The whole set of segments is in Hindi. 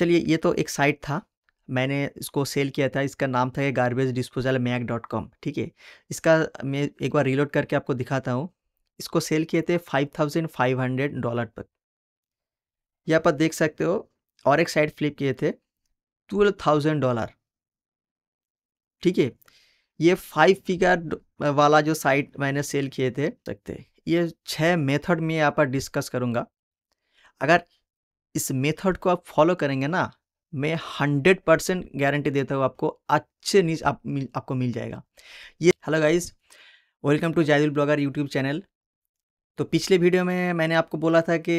चलिए ये तो एक साइट था मैंने इसको सेल किया था इसका नाम था garbage disposal Mac dot com ठीक है इसका मैं एक बार रिलोड करके आपको दिखाता हूँ इसको सेल किए थे five thousand five hundred dollar पर यहाँ पर देख सकते हो और एक साइड फ्लिप किए थे ट्वेल्व थाउजेंड डॉलर ठीक है ये फाइव फिगर वाला जो साइट मैंने सेल किए थे सकते ये छः मेथड में यहाँ पर डिस्कस करूँगा अगर इस मेथड को आप फॉलो करेंगे ना मैं हंड्रेड परसेंट गारंटी देता हूँ आपको अच्छे न्यूज आप मिल आपको मिल जाएगा ये hello guys welcome to Zaidul blogger YouTube channel तो पिछले वीडियो में मैंने आपको बोला था कि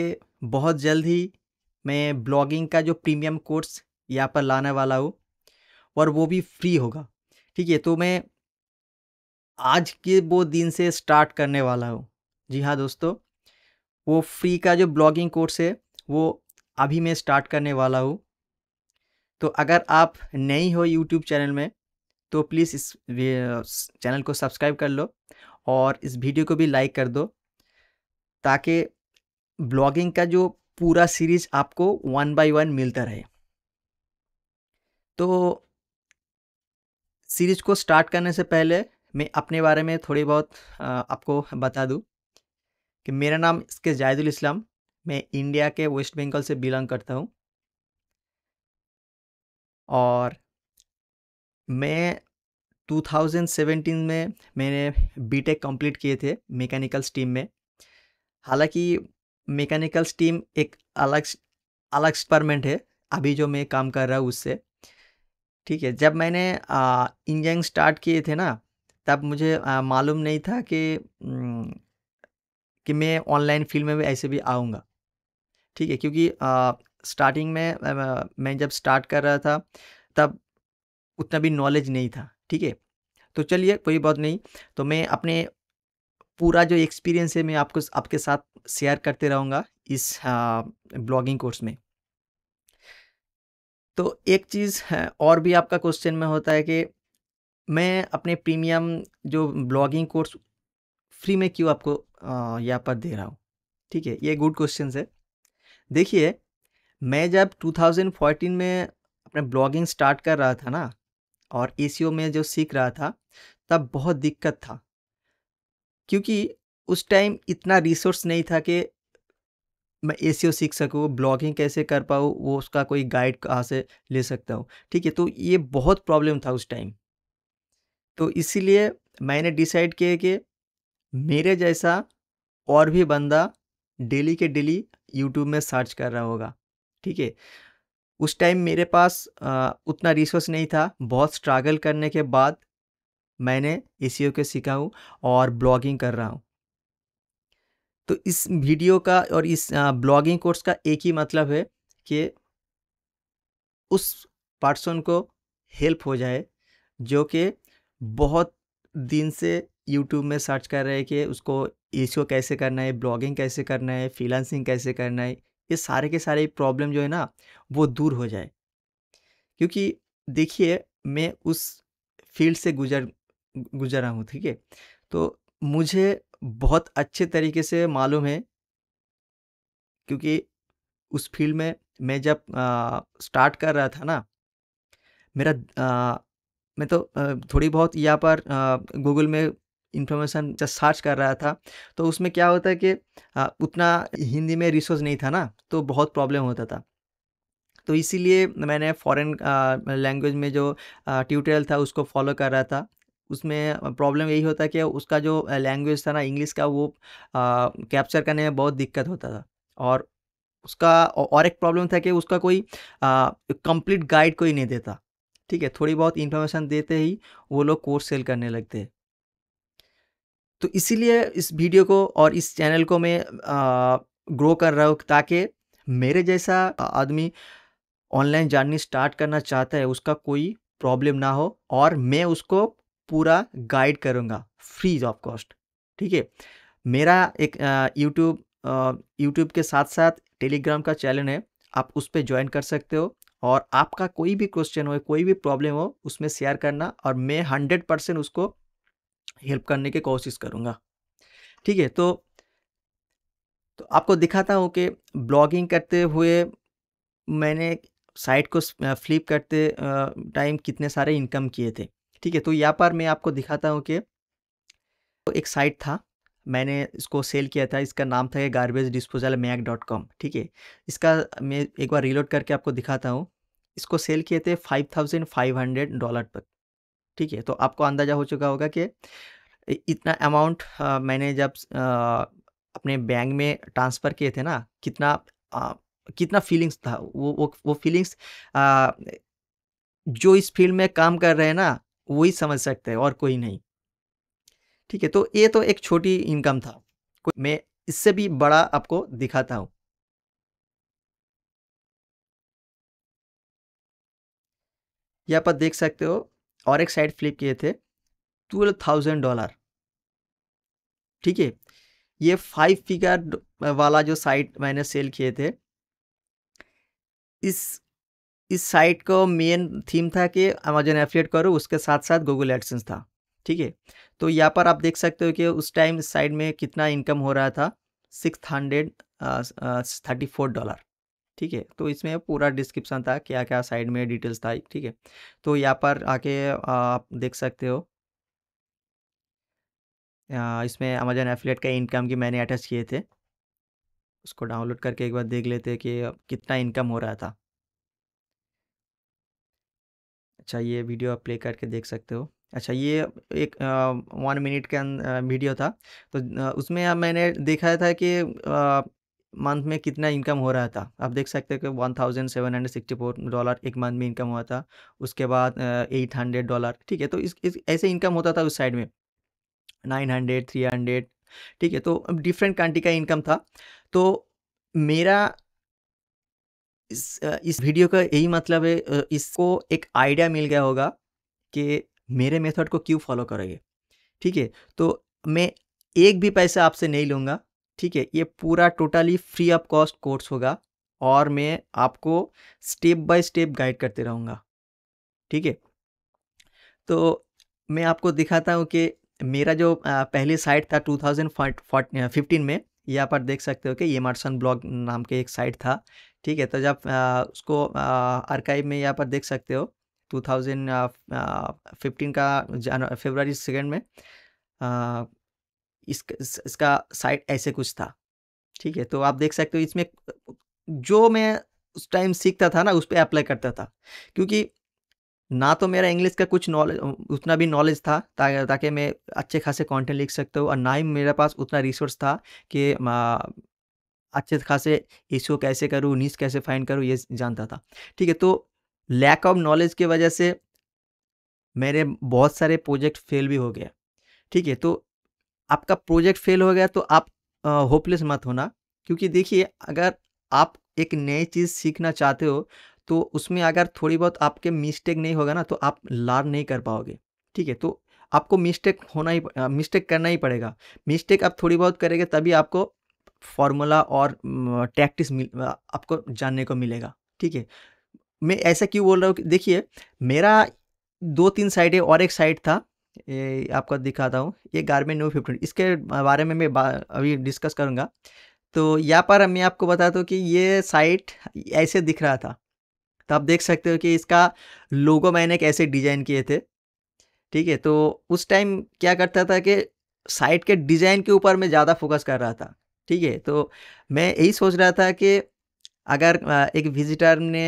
बहुत जल्द ही मैं ब्लॉगिंग का जो प्रीमियम कोर्स यहाँ पर लाने वाला हूँ और वो भी फ्री होगा ठीक है तो मैं आज के वो दिन से स्टार्ट करने वाला हूँ जी हाँ दोस्तों वो फ्री का जो ब्लॉगिंग कोर्स है वो अभी मैं स्टार्ट करने वाला हूँ तो अगर आप नई हो यूट्यूब चैनल में तो प्लीज़ इस चैनल को सब्सक्राइब कर लो और इस वीडियो को भी लाइक कर दो ताकि ब्लॉगिंग का जो पूरा सीरीज आपको वन बाय वन मिलता रहे तो सीरीज को स्टार्ट करने से पहले मैं अपने बारे में थोड़ी बहुत आपको बता दूं कि मेरा नाम इसके जायदुल इस्लाम मैं इंडिया के वेस्ट बंगाल से बिलोंग करता हूँ और मैं 2017 में मैंने बीटेक कंप्लीट किए थे मैकेनिकल स्टीम में हालांकि मैकेनिकल स्टीम एक अलग अलग एक्सपेरमेंट है अभी जो मैं काम कर रहा हूँ उससे ठीक है जब मैंने इंजीनियरिंग स्टार्ट किए थे ना तब मुझे मालूम नहीं था कि कि मैं ऑनलाइन फील्ड में भी ऐसे भी आऊँगा ठीक है क्योंकि स्टार्टिंग में मैं जब स्टार्ट कर रहा था तब उतना भी नॉलेज नहीं था ठीक है तो चलिए कोई बात नहीं तो मैं अपने पूरा जो एक्सपीरियंस है मैं आपको आपके साथ शेयर करते रहूँगा इस ब्लॉगिंग कोर्स में तो एक चीज़ और भी आपका क्वेश्चन में होता है कि मैं अपने प्रीमियम जो ब्लॉगिंग कोर्स फ्री में क्यों आपको यहाँ पर दे रहा हूँ ठीक है ये गुड क्वेश्चन है देखिए मैं जब 2014 में अपने ब्लॉगिंग स्टार्ट कर रहा था ना और ए में जो सीख रहा था तब बहुत दिक्कत था क्योंकि उस टाइम इतना रिसोर्स नहीं था कि मैं ए सीख सकूँ ब्लॉगिंग कैसे कर पाऊँ वो उसका कोई गाइड कहाँ से ले सकता हूँ ठीक है तो ये बहुत प्रॉब्लम था उस टाइम तो इसीलिए मैंने डिसाइड किया कि मेरे जैसा और भी बंदा डेली के डेली यूट्यूब में सर्च कर रहा होगा ठीक है उस टाइम मेरे पास आ, उतना रिसोर्स नहीं था बहुत स्ट्रगल करने के बाद मैंने ए ओ के सीखा हूँ और ब्लॉगिंग कर रहा हूँ तो इस वीडियो का और इस ब्लॉगिंग कोर्स का एक ही मतलब है कि उस पर्सन को हेल्प हो जाए जो कि बहुत दिन से यूट्यूब में सर्च कर रहे हैं कि उसको इसको कैसे करना है ब्लॉगिंग कैसे करना है फ्रीलांसिंग कैसे करना है ये सारे के सारे प्रॉब्लम जो है ना वो दूर हो जाए क्योंकि देखिए मैं उस फील्ड से गुजर गुजरा हूँ ठीक है तो मुझे बहुत अच्छे तरीके से मालूम है क्योंकि उस फील्ड में मैं जब आ, स्टार्ट कर रहा था ना मेरा आ, मैं तो आ, थोड़ी बहुत यहाँ पर गूगल में इन्फॉर्मेशन जब सर्च कर रहा था तो उसमें क्या होता है कि उतना हिंदी में रिसोर्स नहीं था ना तो बहुत प्रॉब्लम होता था तो इसीलिए मैंने फॉरेन लैंग्वेज में जो ट्यूटोरियल था उसको फॉलो कर रहा था उसमें प्रॉब्लम यही होता कि उसका जो लैंग्वेज था ना इंग्लिश का वो कैप्चर करने में बहुत दिक्कत होता था और उसका और एक प्रॉब्लम था कि उसका कोई कंप्लीट गाइड कोई नहीं देता ठीक है थोड़ी बहुत इन्फॉर्मेशन देते ही वो लोग कोर्स सेल करने लगते हैं तो इसीलिए इस वीडियो को और इस चैनल को मैं ग्रो कर रहा हूँ ताकि मेरे जैसा आदमी ऑनलाइन जर्नी स्टार्ट करना चाहता है उसका कोई प्रॉब्लम ना हो और मैं उसको पूरा गाइड करूँगा फ्री ऑफ कॉस्ट ठीक है मेरा एक यूट्यूब यूट्यूब के साथ साथ टेलीग्राम का चैनल है आप उस पर ज्वाइन कर सकते हो और आपका कोई भी क्वेश्चन हो कोई भी प्रॉब्लम हो उसमें शेयर करना और मैं हंड्रेड परसेंट उसको हेल्प करने की कोशिश करूँगा ठीक है तो तो आपको दिखाता हूँ कि ब्लॉगिंग करते हुए मैंने साइट को फ्लिप करते टाइम कितने सारे इनकम किए थे ठीक है तो यहाँ पर मैं आपको दिखाता हूँ कि तो एक साइट था मैंने इसको सेल किया था इसका नाम था garbage disposal Mac dot com ठीक है इसका मैं एक बार रिलोड करके आपको दिखाता हूँ इसको सेल किए थे five thousand five hundred dollar तक ठीक है तो आपको अंदाज़ा हो चुका होगा कि इतना अमाउंट मैंने जब आ, अपने बैंक में ट्रांसफ़र किए थे ना कितना आ, कितना फीलिंग्स था वो वो वो फीलिंग्स आ, जो इस फील्ड में काम कर रहे हैं ना वही समझ सकते हैं और कोई नहीं ठीक है तो ये तो एक छोटी इनकम था मैं इससे भी बड़ा आपको दिखाता हूँ यहाँ पर देख सकते हो और एक साइड फ्लिप किए थे ट्वेल्व थाउजेंड डॉलर ठीक है ये फाइव फिगर वाला जो साइट मैंने सेल किए थे इस इस साइट को मेन थीम था कि अमेजोन एफिलेट करो उसके साथ साथ गूगल एडसेंस था ठीक है तो यहाँ पर आप देख सकते हो कि उस टाइम साइड में कितना इनकम हो रहा था six hundred thirty four dollar ठीक है तो इसमें पूरा डिस्क्रिप्शन था क्या क्या साइड में डिटेल्स था ठीक है तो यहाँ पर आके आप देख सकते हो इसमें अमेजन एफिलेट का इनकम की मैंने अटैच किए थे उसको डाउनलोड करके एक बार देख लेते कि कितना इनकम हो रहा था अच्छा ये वीडियो आप प्ले करके देख सकते हो अच्छा ये एक वन मिनट का वीडियो था तो आ, उसमें मैंने देखा था कि आ, मंथ में कितना इनकम हो रहा था आप देख सकते हैं कि one thousand seven hundred sixty four dollar एक मंथ में इनकम हुआ था उसके बाद एट हंड्रेड डॉलर ठीक है तो इस, इस ऐसे इनकम होता था उस साइड में नाइन हंड्रेड थ्री हंड्रेड ठीक है तो डिफरेंट कंट्री का इनकम था तो मेरा इस, इस वीडियो का यही मतलब है इसको एक आइडिया मिल गया होगा कि मेरे मेथड को क्यों फॉलो करोगे ठीक है तो मैं एक भी पैसा आपसे नहीं लूँगा ठीक है ये पूरा totally free of cost course होगा और मैं आपको स्टेप बाय स्टेप गाइड करते रहूँगा ठीक है तो मैं आपको दिखाता हूँ कि मेरा जो पहले साइट था टू थाउजेंड फिफ्टीन में यहाँ पर देख सकते हो कि ये मार्सन ब्लॉग नाम के एक साइट था ठीक है तो जब उसको आर्काइव में यहाँ पर देख सकते हो 2015 का फेबर सेकेंड में आ, इस, इसका साइट ऐसे कुछ था ठीक है तो आप देख सकते हो इसमें जो मैं उस टाइम सीखता था ना उस पर अप्लाई करता था क्योंकि ना तो मेरा इंग्लिश का कुछ नॉलेज उतना भी नॉलेज था ताकि ता मैं अच्छे खासे कंटेंट लिख सकता हूँ और ना ही मेरे पास उतना रिसोर्स था कि अच्छे खासे इसको कैसे करूँ नीच कैसे फाइंड करूँ ये जानता था ठीक है तो लैक ऑफ नॉलेज की वजह से मेरे बहुत सारे प्रोजेक्ट फेल भी हो गया ठीक है तो आपका प्रोजेक्ट फेल हो गया तो आप होपलेस मत होना क्योंकि देखिए अगर आप एक नई चीज़ सीखना चाहते हो तो उसमें अगर थोड़ी बहुत आपके मिस्टेक नहीं होगा ना तो आप लार नहीं कर पाओगे ठीक है तो आपको मिस्टेक होना ही मिस्टेक करना ही पड़ेगा मिस्टेक आप थोड़ी बहुत करेंगे तभी आपको फॉर्मूला और टैक्टिस मिल आपको जानने को मिलेगा ठीक है मैं ऐसा क्यों बोल रहा हूँ देखिए मेरा दो तीन साइडें और एक साइड था ये आपको दिखाता हूँ ये गारमेंट न्यू फिफ्टीन इसके बारे में मैं अभी डिस्कस करूँगा तो यहाँ पर मैं आपको बताता हूँ कि ये साइट ऐसे दिख रहा था तो आप देख सकते हो कि इसका लोगो मैंने कैसे डिजाइन किए थे ठीक है तो उस टाइम क्या करता था कि साइट के डिज़ाइन के ऊपर मैं ज़्यादा फोकस कर रहा था ठीक है तो मैं यही सोच रहा था कि अगर एक विजिटर ने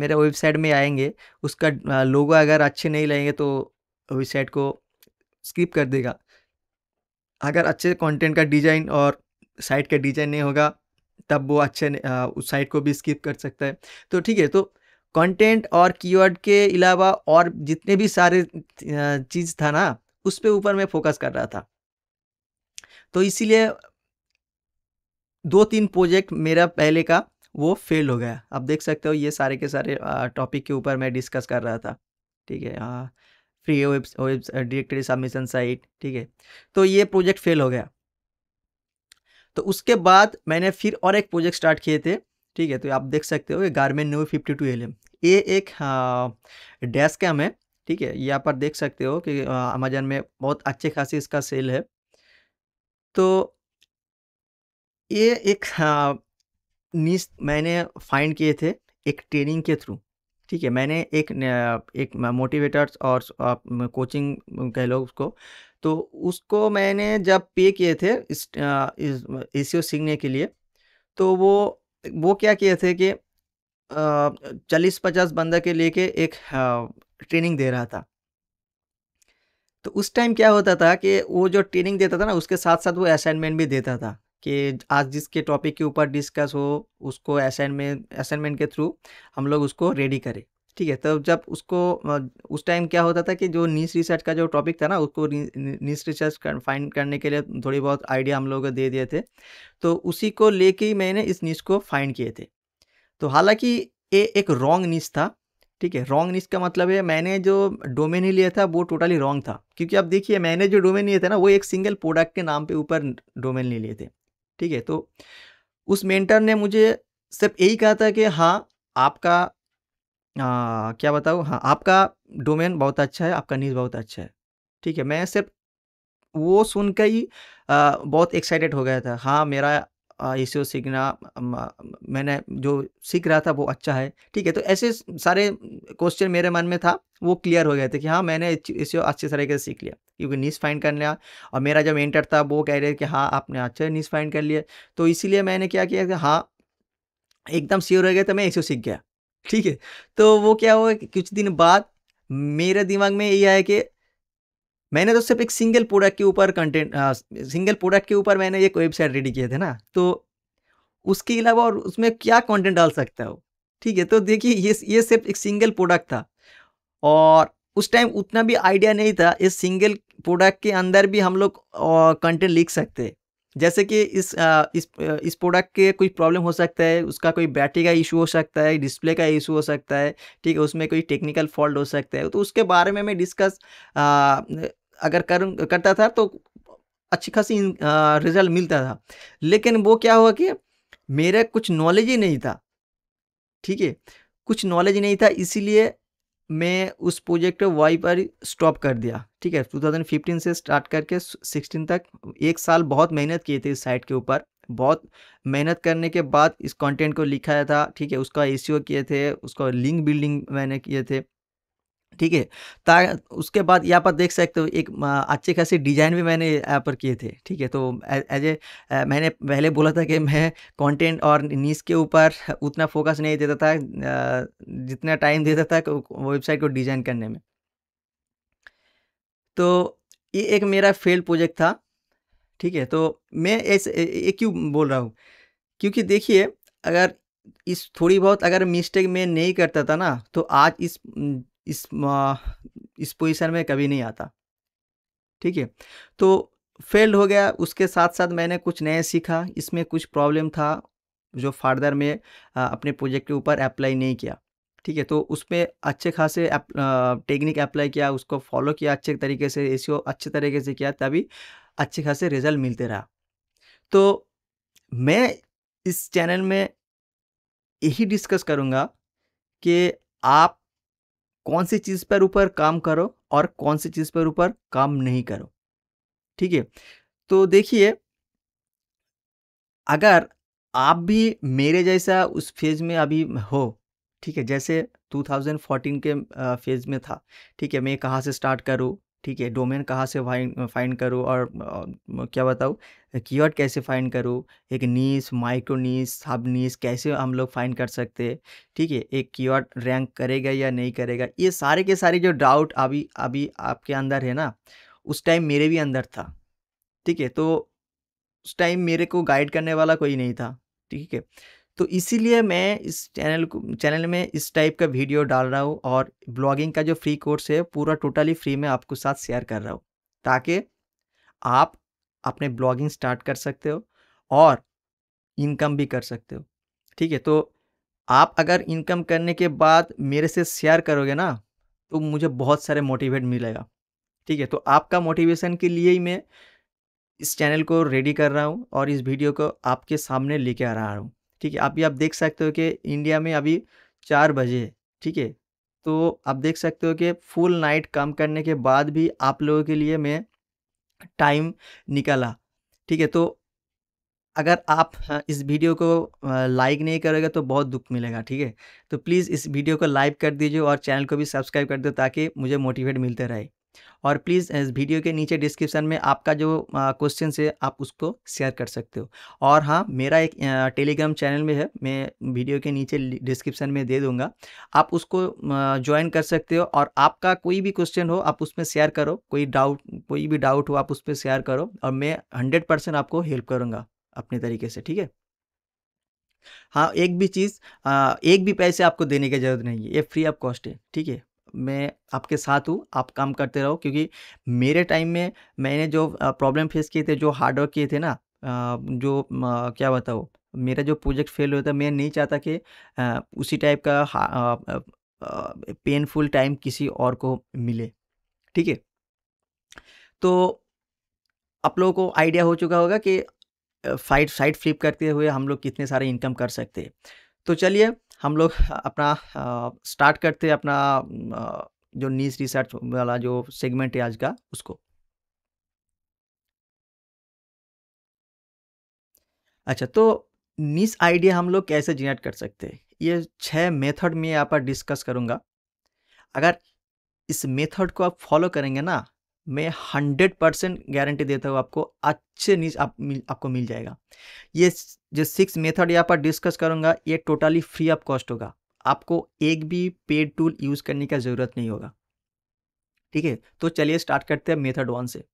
मेरे वेबसाइट में आएंगे उसका लोगो अगर अच्छे नहीं लगेंगे तो इस साइट को स्किप कर देगा अगर अच्छे कंटेंट का डिज़ाइन और साइट का डिज़ाइन नहीं होगा तब वो अच्छे आ, उस साइट को भी स्किप कर सकता है तो ठीक है तो कंटेंट और कीवर्ड के अलावा और जितने भी सारे चीज़ था ना उस पर ऊपर मैं फोकस कर रहा था तो इसीलिए दो तीन प्रोजेक्ट मेरा पहले का वो फेल हो गया आप देख सकते हो ये सारे के सारे टॉपिक के ऊपर मैं डिस्कस कर रहा था ठीक है हाँ। Free webs webs directory submission site ठीक है तो ये प्रोजेक्ट फेल हो गया तो उसके बाद मैंने फिर और एक प्रोजेक्ट स्टार्ट किए थे ठीक है तो आप देख सकते हो garment new fifty two L M ये एक डैश हाँ, कैम है ठीक है यहाँ पर देख सकते हो कि अमेजन हाँ, में बहुत अच्छे खासी इसका सेल है तो ये एक हाँ, नीस मैंने फाइंड किए थे एक ट्रेनिंग के थ्रू ठीक है मैंने एक एक मोटिवेटर्स और कोचिंग कह लो उसको तो उसको मैंने जब पे किए थे ए सी सीखने के लिए तो वो वो क्या किए थे कि चालीस पचास बंदा के लेके एक ट्रेनिंग दे रहा था तो उस टाइम क्या होता था कि वो जो ट्रेनिंग देता था ना उसके साथ साथ वो असाइनमेंट भी देता था कि आज जिसके टॉपिक के ऊपर डिस्कस हो उसको असाइनमेंट असाइनमेंट के थ्रू हम लोग उसको रेडी करें ठीक है तो जब उसको उस टाइम क्या होता था कि जो नीस रिसर्च का जो टॉपिक था ना उसको नीस रिसर्च कर, फाइंड करने के लिए थोड़ी बहुत आइडिया हम लोग दे दिए थे तो उसी को लेके ही मैंने इस नीच को फाइंड किए थे तो हालांकि ये एक रॉन्ग नीच था ठीक है रॉन्ग नीच का मतलब है मैंने जो डोमेन ही लिया था वो टोटली रॉन्ग था क्योंकि आप देखिए मैंने जो डोमेन लिए थे ना वो एक सिंगल प्रोडक्ट के नाम पे ऊपर डोमेन ले लिए थे ठीक है तो उस मेंटर ने मुझे सिर्फ यही कहा था कि हाँ आपका आ, क्या बताऊँ हाँ आपका डोमेन बहुत अच्छा है आपका नीज बहुत अच्छा है ठीक है मैं सिर्फ वो सुन कर ही आ, बहुत एक्साइटेड हो गया था हाँ मेरा ऐसे सीखना मैंने जो सीख रहा था वो अच्छा है ठीक है तो ऐसे सारे क्वेश्चन मेरे मन में था वो क्लियर हो गए थे कि हाँ मैंने इसे अच्छे तरीके से सीख लिया क्योंकि नीस फाइंड कर लिया और मेरा जब एंटर था वो कह रहे थे कि हाँ आपने अच्छे नीस फाइंड कर लिए तो इसीलिए मैंने क्या किया कि हाँ एकदम श्योर हो गया तो मैं ऐसे सीख गया ठीक है तो वो क्या हुआ कुछ दिन बाद मेरे दिमाग में ये आया कि मैंने तो सिर्फ एक सिंगल प्रोडक्ट के ऊपर कंटेंट सिंगल प्रोडक्ट के ऊपर मैंने एक वेबसाइट रेडी किए थे ना तो उसके अलावा और उसमें क्या कंटेंट डाल सकता हो ठीक है तो देखिए ये ये सिर्फ एक सिंगल प्रोडक्ट था और उस टाइम उतना भी आइडिया नहीं था इस सिंगल प्रोडक्ट के अंदर भी हम लोग कंटेंट लिख सकते जैसे कि इस आ, इस इस प्रोडक्ट के कोई प्रॉब्लम हो सकता है उसका कोई बैटरी का इशू हो सकता है डिस्प्ले का इशू हो सकता है ठीक है उसमें कोई टेक्निकल फॉल्ट हो सकता है तो उसके बारे में मैं डिस्कस आ, अगर कर करता था तो अच्छी खासी रिजल्ट मिलता था लेकिन वो क्या हुआ कि मेरा कुछ नॉलेज ही नहीं था ठीक है कुछ नॉलेज नहीं था इसीलिए मैं उस प्रोजेक्ट को वाई पर स्टॉप कर दिया ठीक है 2015 से स्टार्ट करके 16 तक एक साल बहुत मेहनत किए थे इस साइट के ऊपर बहुत मेहनत करने के बाद इस कंटेंट को लिखाया था ठीक है उसका ए किए थे उसका लिंक बिल्डिंग मैंने किए थे ठीक है ता उसके बाद यहाँ पर देख सकते हो एक अच्छे खासी डिज़ाइन भी मैंने यहाँ पर किए थे ठीक है तो एज ए मैंने पहले बोला था कि मैं कंटेंट और नीस के ऊपर उतना फोकस नहीं देता था जितना टाइम देता था वेबसाइट को डिज़ाइन करने में तो ये एक मेरा फेल प्रोजेक्ट था ठीक है तो मैं ऐसे क्यों बोल रहा हूँ क्योंकि देखिए अगर इस थोड़ी बहुत अगर मिस्टेक मैं नहीं करता था ना तो आज इस इस इस पोजीशन में कभी नहीं आता ठीक है तो फेल्ड हो गया उसके साथ साथ मैंने कुछ नए सीखा इसमें कुछ प्रॉब्लम था जो फार्दर में अपने प्रोजेक्ट के ऊपर अप्लाई नहीं किया ठीक है तो उसमें अच्छे खासे टेक्निक अप्लाई किया उसको फॉलो किया अच्छे तरीके से ए अच्छे तरीके से किया तभी अच्छे खासे रिजल्ट मिलते रहा तो मैं इस चैनल में यही डिस्कस करूँगा कि आप कौन सी चीज़ पर ऊपर काम करो और कौन सी चीज़ पर ऊपर काम नहीं करो ठीक है तो देखिए अगर आप भी मेरे जैसा उस फेज में अभी हो ठीक है जैसे 2014 के फेज़ में था ठीक है मैं कहाँ से स्टार्ट करूँ ठीक है डोमेन कहाँ से फाइंड फाइंड करूँ और क्या बताऊँ कीवर्ड कैसे फाइंड करूँ एक नीस माइक्रो नीस सब नीस कैसे हम लोग फाइंड कर सकते हैं ठीक है एक कीवर्ड रैंक करेगा या नहीं करेगा ये सारे के सारे जो डाउट अभी अभी आपके अंदर है ना उस टाइम मेरे भी अंदर था ठीक है तो उस टाइम मेरे को गाइड करने वाला कोई नहीं था ठीक है तो इसीलिए मैं इस चैनल को चैनल में इस टाइप का वीडियो डाल रहा हूँ और ब्लॉगिंग का जो फ्री कोर्स है पूरा टोटली फ्री में आपको साथ शेयर कर रहा हूँ ताकि आप अपने ब्लॉगिंग स्टार्ट कर सकते हो और इनकम भी कर सकते हो ठीक है तो आप अगर इनकम करने के बाद मेरे से शेयर करोगे ना तो मुझे बहुत सारे मोटिवेट मिलेगा ठीक है तो आपका मोटिवेशन के लिए ही मैं इस चैनल को रेडी कर रहा हूँ और इस वीडियो को आपके सामने लेके आ रहा हूँ ठीक है अभी आप देख सकते हो कि इंडिया में अभी चार बजे ठीक है तो आप देख सकते हो कि फुल नाइट काम करने के बाद भी आप लोगों के लिए मैं टाइम निकाला ठीक है तो अगर आप हाँ, इस वीडियो को लाइक नहीं करोगे तो बहुत दुख मिलेगा ठीक है तो प्लीज़ इस वीडियो को लाइक कर दीजिए और चैनल को भी सब्सक्राइब कर दो ताकि मुझे मोटिवेट मिलते रहे और प्लीज़ इस वीडियो के नीचे डिस्क्रिप्शन में आपका जो क्वेश्चन है आप उसको शेयर कर सकते हो और हाँ मेरा एक टेलीग्राम चैनल में है मैं वीडियो के नीचे डिस्क्रिप्शन में दे दूँगा आप उसको ज्वाइन कर सकते हो और आपका कोई भी क्वेश्चन हो आप उसमें शेयर करो कोई डाउट कोई भी डाउट हो आप उस पर शेयर करो और मैं हंड्रेड परसेंट आपको हेल्प करूँगा अपने तरीके से ठीक है हाँ एक भी चीज़ एक भी पैसे आपको देने की ज़रूरत नहीं है ये फ्री ऑफ कॉस्ट है ठीक है मैं आपके साथ हूँ आप काम करते रहो क्योंकि मेरे टाइम में मैंने जो प्रॉब्लम फेस किए थे जो हार्डवर्क किए थे ना जो क्या बताओ मेरा जो प्रोजेक्ट फेल हुआ था मैं नहीं चाहता कि उसी टाइप का पेनफुल टाइम किसी और को मिले ठीक है तो आप लोगों को आइडिया हो चुका होगा कि फाइट साइड फ्लिप करते हुए हम लोग कितने सारे इनकम कर सकते हैं तो चलिए हम लोग अपना स्टार्ट करते हैं अपना जो नीज रिसर्च वाला जो सेगमेंट है आज का उसको अच्छा तो नीस आइडिया हम लोग कैसे जनरेट कर सकते हैं ये छह मेथड में यहाँ पर डिस्कस करूँगा अगर इस मेथड को आप फॉलो करेंगे ना मैं हंड्रेड परसेंट गारंटी देता हूँ आपको अच्छे नीच आप मिल आपको मिल जाएगा ये जो सिक्स मेथड यहाँ पर डिस्कस करूँगा ये टोटली फ्री ऑफ कॉस्ट होगा आपको एक भी पेड टूल यूज़ करने का ज़रूरत नहीं होगा ठीक है तो चलिए स्टार्ट करते हैं मेथड वन से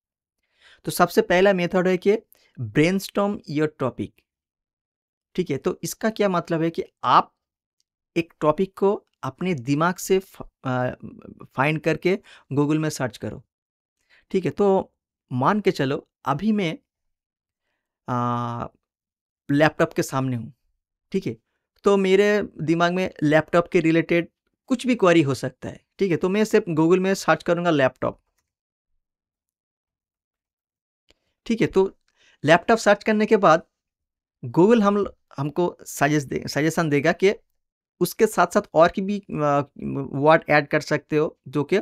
तो सबसे पहला मेथड है कि ब्रेन स्टॉम योर टॉपिक ठीक है तो इसका क्या मतलब है कि आप एक टॉपिक को अपने दिमाग से फाइंड करके गूगल में सर्च करो ठीक है तो मान के चलो अभी मैं लैपटॉप के सामने हूँ ठीक है तो मेरे दिमाग में लैपटॉप के रिलेटेड कुछ भी क्वारी हो सकता है ठीक है तो मैं सिर्फ गूगल में सर्च करूँगा लैपटॉप ठीक है तो लैपटॉप सर्च करने के बाद गूगल हम हमको सजेस्ट दे सजेशन देगा कि उसके साथ साथ और की भी वर्ड ऐड कर सकते हो जो कि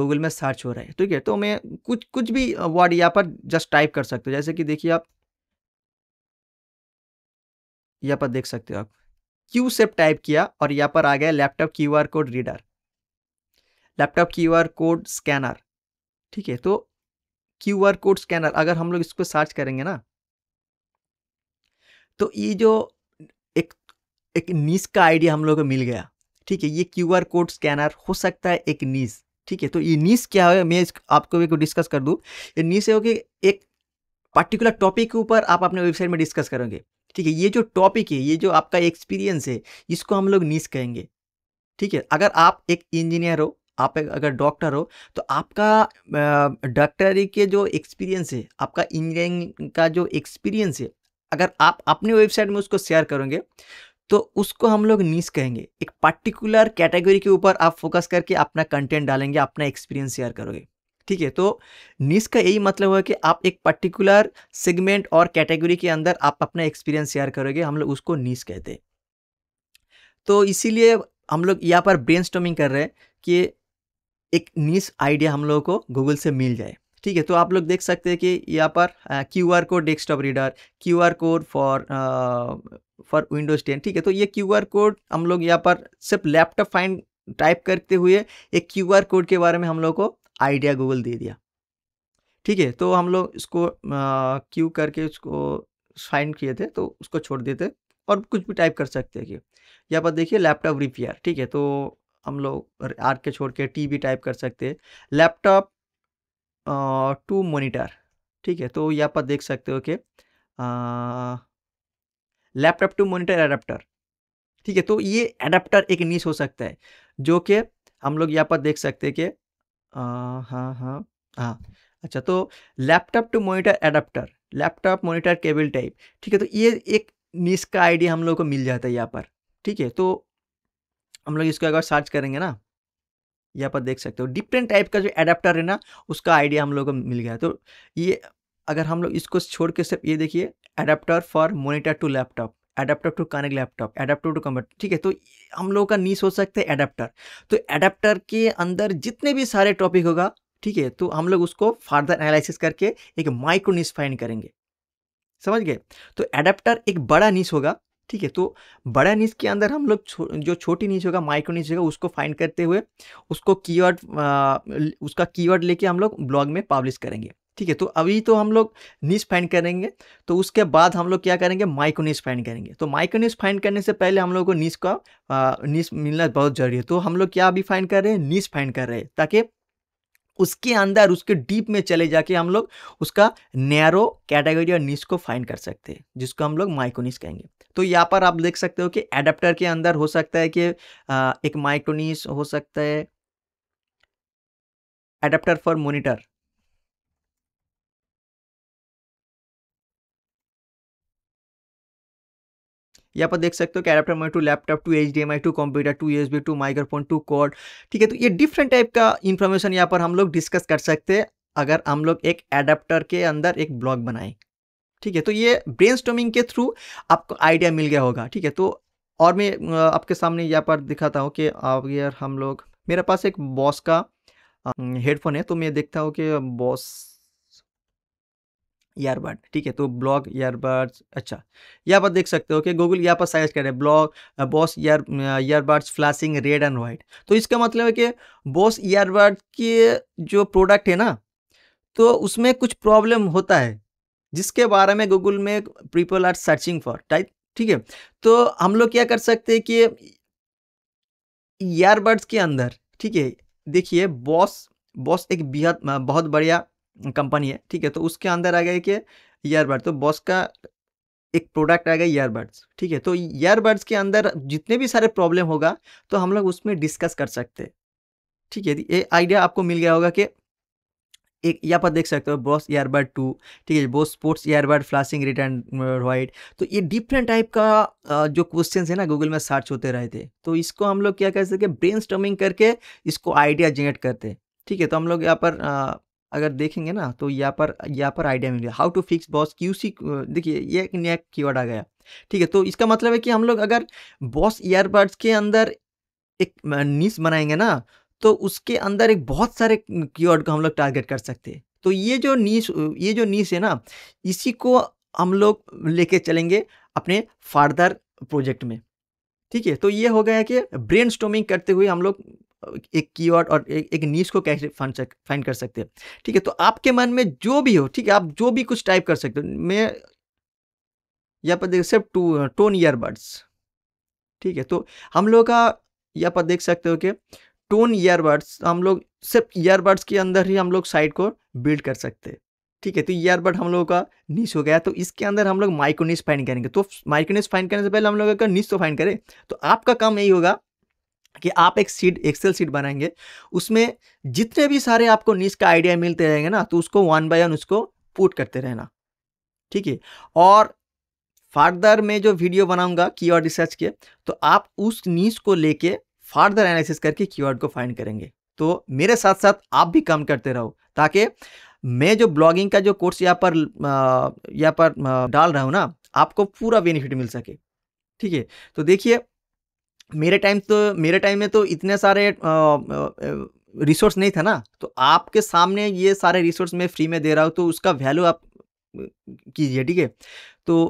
गूगल में सर्च हो रहा है ठीक है तो मैं कुछ कुछ भी वर्ड यहाँ पर जस्ट टाइप कर सकते हो जैसे कि देखिए आप यहाँ पर देख सकते हो आप क्यू सेप टाइप किया और यहाँ पर आ गया laptop Q code reader laptop Q code scanner ठीक है तो क्यू कोड स्कैनर अगर हम लोग इसको सर्च करेंगे ना तो ये जो एक नीस का आइडिया हम लोग को मिल गया ठीक है ये क्यू आर कोड स्कैनर हो सकता है एक नीस ठीक है तो ये नीस क्या है मैं आपको एक डिस्कस कर दूँ ये नीस है कि एक पर्टिकुलर टॉपिक के ऊपर आप अपने वेबसाइट में डिस्कस करोगे ठीक है ये जो टॉपिक है ये जो आपका एक्सपीरियंस है इसको हम लोग नीस कहेंगे ठीक है अगर आप एक इंजीनियर हो आप एक अगर डॉक्टर हो तो आपका डॉक्टरी के जो एक्सपीरियंस है आपका इंजीनियरिंग का जो एक्सपीरियंस है अगर आप अपने वेबसाइट में उसको शेयर करोगे तो उसको हम लोग नीस कहेंगे एक पर्टिकुलर कैटेगरी के ऊपर आप फोकस करके अपना कंटेंट डालेंगे अपना एक्सपीरियंस शेयर करोगे ठीक है तो नीस का यही मतलब है कि आप एक पर्टिकुलर सेगमेंट और कैटेगरी के अंदर आप अपना एक्सपीरियंस शेयर करोगे हम लोग उसको नीस कहते हैं तो इसीलिए हम लोग यहाँ पर ब्रेन कर रहे हैं कि एक नीस आइडिया हम लोगों को गूगल से मिल जाए ठीक है तो आप लोग देख सकते हैं कि यहाँ पर Q R code desktop reader Q R code for for Windows ten ठीक है तो ये क्यू आर कोड हम लोग यहाँ पर सिर्फ लैपटॉप फाइंड टाइप करते हुए एक क्यू आर कोड के बारे में हम लोग को आइडिया गूगल दे दिया ठीक है तो हम लोग इसको क्यू करके उसको साइन किए थे तो उसको छोड़ देते और कुछ भी टाइप कर सकते हैं कि यहाँ पर देखिए लैपटॉप रिपेयर ठीक है तो हम लोग आर के छोड़ के टी भी टाइप कर सकते हैं लैपटॉप टू मोनिटर ठीक है तो यहाँ पर देख सकते हो कि लैपटॉप टू मोनिटर एडाप्टर ठीक है तो ये एडाप्टर एक नीच हो सकता है जो कि हम लोग यहाँ पर देख सकते हैं कि हाँ हाँ हाँ अच्छा तो laptop to monitor adapter laptop monitor cable type ठीक है तो ये एक नीच का आइडिया हम लोग को मिल जाता है यहाँ पर ठीक है तो हम लोग इसको अगर सर्च करेंगे ना यहाँ पर देख सकते हो डिफरेंट टाइप का जो एडाप्टर है ना उसका आइडिया हम लोग को मिल गया तो ये अगर हम लोग इसको छोड़ के सिर्फ ये देखिए adapter for monitor to laptop adapter to connect laptop adapter to computer ठीक है तो हम लोगों का नीस हो सकता है एडाप्टर तो एडाप्टर के अंदर जितने भी सारे टॉपिक होगा ठीक है तो हम लोग उसको फर्दर एनालिसिस करके एक माइक्रो फाइन करेंगे समझ गए तो एडाप्टर एक बड़ा नीस होगा ठीक है तो बड़ा नीच के अंदर हम लोग छो, जो छोटी नीच होगा माइक्रो नीच होगा उसको फाइंड करते हुए उसको कीवर्ड उसका कीवर्ड लेके हम लोग ब्लॉग में पब्लिश करेंगे ठीक है तो अभी तो हम लोग नीच फाइंड करेंगे तो उसके बाद हम लोग क्या करेंगे माइक्रो नीच फाइंड करेंगे तो माइक्रो नीच फाइंड करने से पहले हम लोग को नीच का नीच मिलना बहुत जरूरी है तो हम लोग क्या अभी फाइंड कर रहे हैं नीच फाइंड कर रहे हैं ताकि उसके अंदर उसके डीप में चले जाके हम लोग उसका नैरो कैटेगरी और निश को फाइंड कर सकते हैं जिसको हम लोग माइक्रोनिस कहेंगे तो यहाँ पर आप देख सकते हो कि एडाप्टर के अंदर हो सकता है कि एक माइक्रोनिस हो सकता है एडाप्टर फॉर मोनिटर यहाँ पर देख सकते हो कि adapter to laptop to H D M I to computer to S B to microphone to code ठीक है तो ये डिफरेंट टाइप का इन्फॉर्मेशन यहाँ पर हम लोग डिस्कस कर सकते हैं अगर हम लोग एक एडाप्टर के अंदर एक ब्लॉग बनाए ठीक है तो ये ब्रेन के थ्रू आपको आइडिया मिल गया होगा ठीक है तो और मैं आपके सामने यहाँ पर दिखाता हूँ कि आप यार हम लोग मेरे पास एक बॉस का हेडफोन है तो मैं देखता हूँ कि बॉस ईयरबड ठीक है तो ब्लॉग ईयरबड्स अच्छा यहाँ पर देख सकते हो कि गूगल यहाँ पर रहे हैं blog Bose ear earbuds flashing red and white तो इसका मतलब है कि बॉस ईयरबड के जो प्रोडक्ट है ना तो उसमें कुछ प्रॉब्लम होता है जिसके बारे में गूगल में people are searching for type ठीक है तो हम लोग क्या कर सकते हैं कि ईयरबड्स के अंदर ठीक है देखिए बॉस बॉस एक बेहद बहुत बढ़िया कंपनी है ठीक है तो उसके अंदर आ गया कि ईयरबड तो बॉस का एक प्रोडक्ट आएगा ईयरबड्स ठीक है तो ईयरबड्स के अंदर जितने भी सारे प्रॉब्लम होगा तो हम लोग उसमें डिस्कस कर सकते ठीक है ये आइडिया आपको मिल गया होगा कि एक यहाँ पर देख सकते हो बॉस ईयरबड टू ठीक है Bose sports earbud flashing return white तो ये डिफरेंट टाइप का uh, जो क्वेश्चन है ना गूगल में सर्च होते रहे थे तो इसको हम लोग क्या कर सकते ब्रेन स्टमिंग करके इसको आइडिया जनरेट करते ठीक है तो हम लोग यहाँ पर uh, अगर देखेंगे ना तो यहाँ पर यहाँ पर आइडिया मिल गया how to fix Bose Q C देखिए ये एक नया कीवर्ड आ गया ठीक है तो इसका मतलब है कि हम लोग अगर बॉस ईयरबड्स के अंदर एक नीस बनाएंगे ना तो उसके अंदर एक बहुत सारे कीवर्ड को हम लोग टारगेट कर सकते हैं तो ये जो नीस ये जो नीस है ना इसी को हम लोग लेके चलेंगे अपने फर्दर प्रोजेक्ट में ठीक है तो ये हो गया कि ब्रेन करते हुए हम लोग एक कीवर्ड और एक, एक नीच को कैसे फाइंड कर सकते हैं ठीक है तो आपके मन में जो भी हो ठीक है आप जो भी कुछ टाइप कर सकते हो मैं यहाँ पर देख सिर्फ टू टोन ईयरबड्स ठीक है तो हम लोग का यहाँ पर देख सकते हो कि टोन ईयरबड्स हम लोग सिर्फ ईयरबड्स के अंदर ही हम लोग साइट को बिल्ड कर सकते हैं ठीक है तो ईयरबड हम लोगों का नीच हो गया तो इसके अंदर हम लोग माइक्रोनिस फाइन करेंगे तो माइक्रोनिस फाइन करने से पहले हम लोग अगर नीच तो फाइन करें तो आपका काम यही होगा कि आप एक सीट एक्सेल सीट बनाएंगे उसमें जितने भी सारे आपको नीच का आइडिया मिलते रहेंगे ना तो उसको वन बाय वन उसको पुट करते रहना ठीक है और फर्दर में जो वीडियो बनाऊंगा कीवर्ड रिसर्च के तो आप उस नीच को लेके फर्दर एनालिसिस करके कीवर्ड को फाइंड करेंगे तो मेरे साथ साथ आप भी काम करते रहो ताकि मैं जो ब्लॉगिंग का जो कोर्स यहाँ पर यहाँ पर डाल रहा हूँ ना आपको पूरा बेनिफिट मिल सके ठीक है तो देखिए मेरे टाइम तो मेरे टाइम में तो इतने सारे रिसोर्स नहीं था ना तो आपके सामने ये सारे रिसोर्स मैं फ्री में दे रहा हूँ तो उसका वैल्यू आप कीजिए ठीक है तो